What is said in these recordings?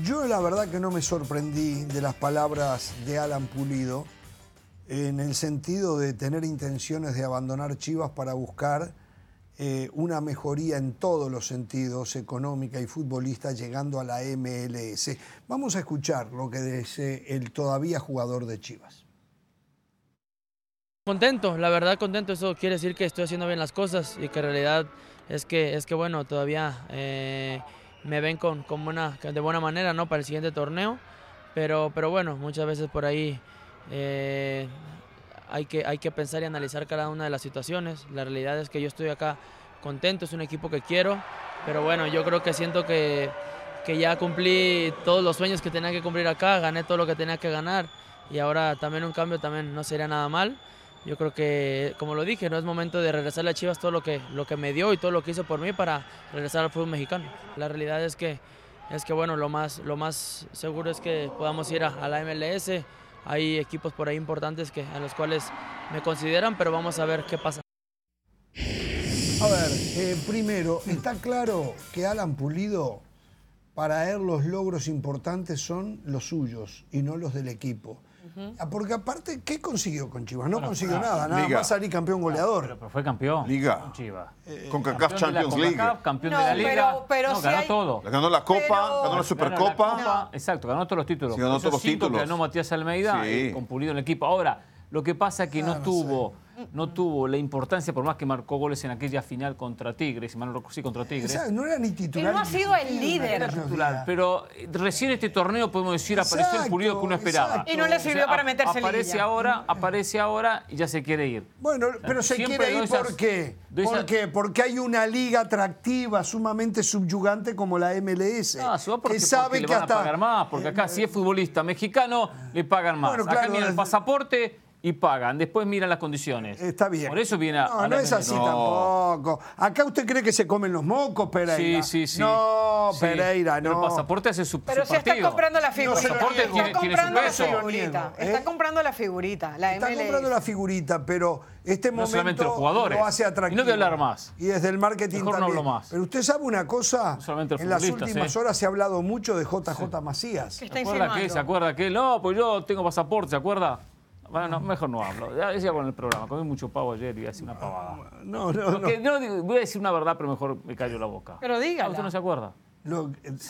Yo la verdad que no me sorprendí de las palabras de Alan Pulido en el sentido de tener intenciones de abandonar Chivas para buscar eh, una mejoría en todos los sentidos, económica y futbolista, llegando a la MLS. Vamos a escuchar lo que dice el todavía jugador de Chivas. Contento, la verdad contento, eso quiere decir que estoy haciendo bien las cosas y que en realidad es que, es que bueno, todavía... Eh, me ven con, de buena manera ¿no? para el siguiente torneo. Pero, pero bueno, muchas veces por ahí eh, hay, que, hay que pensar y analizar cada una de las situaciones. La realidad es que yo estoy acá contento, es un equipo que quiero. Pero bueno, yo creo que siento que, que ya cumplí todos los sueños que tenía que cumplir acá, gané todo lo que tenía que ganar y ahora también un cambio también no sería nada mal yo creo que, como lo dije, no es momento de regresarle a Chivas todo lo que, lo que me dio y todo lo que hizo por mí para regresar al fútbol mexicano. La realidad es que, es que bueno, lo más, lo más seguro es que podamos ir a, la MLS. Hay equipos por ahí importantes a los cuales me consideran, pero vamos a ver qué pasa. A ver, eh, primero, está claro que Alan Pulido, para él los logros importantes son los suyos y no los del equipo. Ah, porque aparte, ¿qué consiguió con Chivas? No consiguió nada, nada más salir campeón ah, goleador. Pero, fue campeón. Liga. Con Chivas. Eh, eh, con CACAF Champions League. campeón de la Liga. Pero, ganó todo. Ganó la Copa, ganó la Supercopa. Exacto, ganó todos los títulos. ganó todos los títulos. ganó Matías Almeida sí. Eh, con Pulido en el equipo. Ahora, lo que pasa es que no ah, tuvo no tuvo la importancia, por más que marcó goles en aquella final contra Tigres, y mal contra Tigres. no era ni titular. no ha sido el líder. Titular, pero eh, recién este torneo, podemos decir, apareció el pulido que uno esperaba. Y no le sirvió para meterse en Aparece ahora, aparece ahora y ya se quiere ir. Bueno, pero se quiere ir ¿por qué? ¿Por qué? Porque hay una liga atractiva, sumamente subyugante como la MLS. Ah, porque, que sabe que le van a pagar más, porque acá eh, si es futbolista mexicano, le pagan más. acá claro, mira, el pasaporte y pagan. Después miran las condiciones. Está bien. Por eso viene a. No, no es así tampoco. Acá usted cree que se comen los mocos, Pereira. Sí, sí, sí. No, Pereira, no. el pasaporte hace su. Pero si se está comprando la figurita. el pasaporte está tiene, su peso. Está ¿eh? comprando la figurita. La está comprando la figurita, pero este momento. No solamente los jugadores. hace atractivo. no hay hablar más. Y desde el marketing también. no hablo más. Pero usted sabe una cosa. No solamente jugadores. En las últimas ¿eh? horas se ha hablado mucho de JJ sí. Macías. ¿Se acuerda que? ¿Se acuerda que? No, pues yo tengo pasaporte, ¿se acuerda? Bueno, no, mejor no hablo. Ya decía con el programa, comí mucho pavo ayer y hace una pavada. No, no, no. voy a decir una verdad, pero mejor me callo la boca. Pero diga ¿Usted no se acuerda?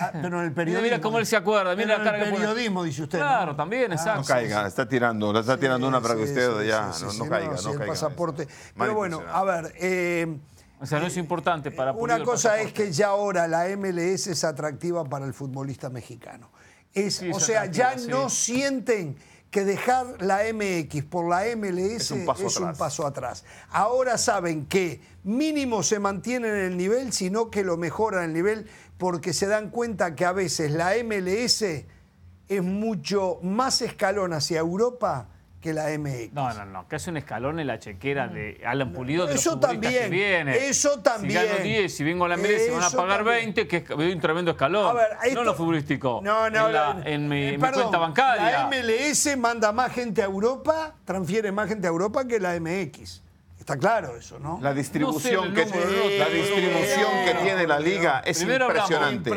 Ah, pero en el periodismo. mira cómo él se acuerda, mira el periodismo, dice usted. Claro, también, ah, exacto. No caiga, está tirando, está tirando una para que usted ya no, caiga, no caiga. pasaporte. Pero bueno, a ver, eh, O sea, no es eh, importante para una cosa es que ya ahora la MLS es atractiva para el futbolista mexicano. Es, o sea, ya no sienten que dejar la MX por la MLS es un paso, atrás. atrás. Ahora saben que mínimo se mantiene en el nivel, sino que lo mejoran el nivel porque se dan cuenta que a veces la MLS es mucho más escalón hacia Europa que la MX. No, no, no, que hace un escalón en la chequera de Alan Pulido. de eso los también. Que vienen. Eso también. Si gano 10, y vengo a la MLS se van a pagar 20, que es un tremendo escalón. no lo futbolístico. No, no, en, en, mi, en, mi, cuenta bancaria. La MLS manda más gente a Europa, transfiere más gente a Europa que la MX. Está claro eso, ¿no? La distribución, que, la distribución que tiene la liga es impresionante. Impresionante.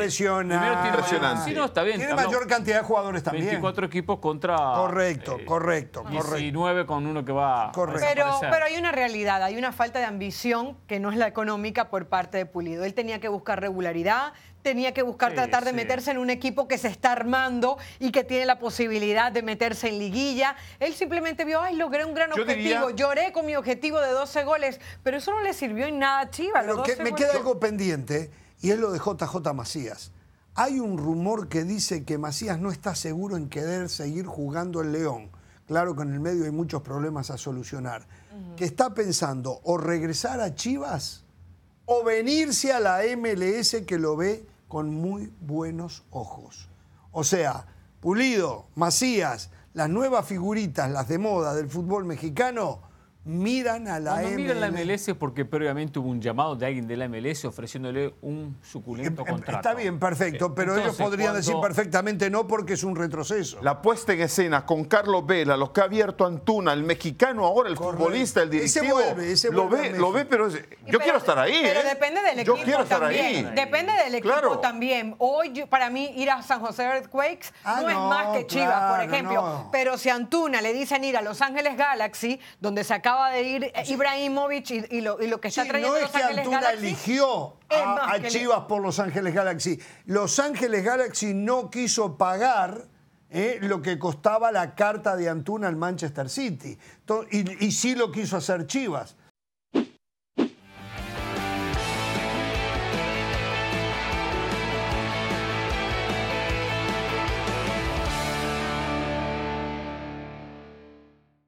impresionante. Mayor, está bien, tiene mayor cantidad de jugadores también. 24 equipos contra. Correcto, eh, correcto, correcto. 19 con uno que va. Correcto. A pero, pero hay una realidad, hay una falta de ambición que no es la económica por parte de Pulido. Él tenía que buscar regularidad, tenía que buscar tratar de meterse en un equipo que se está armando y que tiene la posibilidad de meterse en liguilla. Él simplemente vio, ay, logré un gran objetivo, lloré con mi objetivo de 12 goles, pero eso no le sirvió en nada a Chivas. Lo me queda algo pendiente y es lo de JJ Macías. Hay un rumor que dice que Macías no está seguro en querer seguir jugando el León. Claro que en el medio hay muchos problemas a solucionar. Que está pensando o regresar a Chivas o venirse a la MLS que lo ve con muy buenos ojos. O sea, Pulido, Macías, las nuevas figuritas, las de moda del fútbol mexicano, miran a la ah, la MLS porque previamente hubo un llamado de alguien de la MLS ofreciéndole un suculento em, em, contrato. Está bien, perfecto, pero ellos podrían decir perfectamente no porque es un retroceso. La puesta en escena con Carlos Vela, los que ha abierto Antuna, el mexicano ahora, el futbolista, el directivo. lo ve, lo ve, pero yo quiero estar ahí. Pero ¿eh? depende del equipo yo quiero también. ahí. Depende del equipo también. Hoy para mí ir a San José Earthquakes ah, no, es más que Chivas, por ejemplo. Pero si Antuna le dicen ir a Los Ángeles Galaxy, donde se acaba de ir eh, Ibrahimovic y, lo, y lo, que está trayendo. No es que Antuna eligió a, Chivas por Los Ángeles Galaxy. Los Ángeles Galaxy no quiso pagar. Eh, lo que costaba la carta de Antuna al Manchester City. Y, y sí lo quiso hacer Chivas.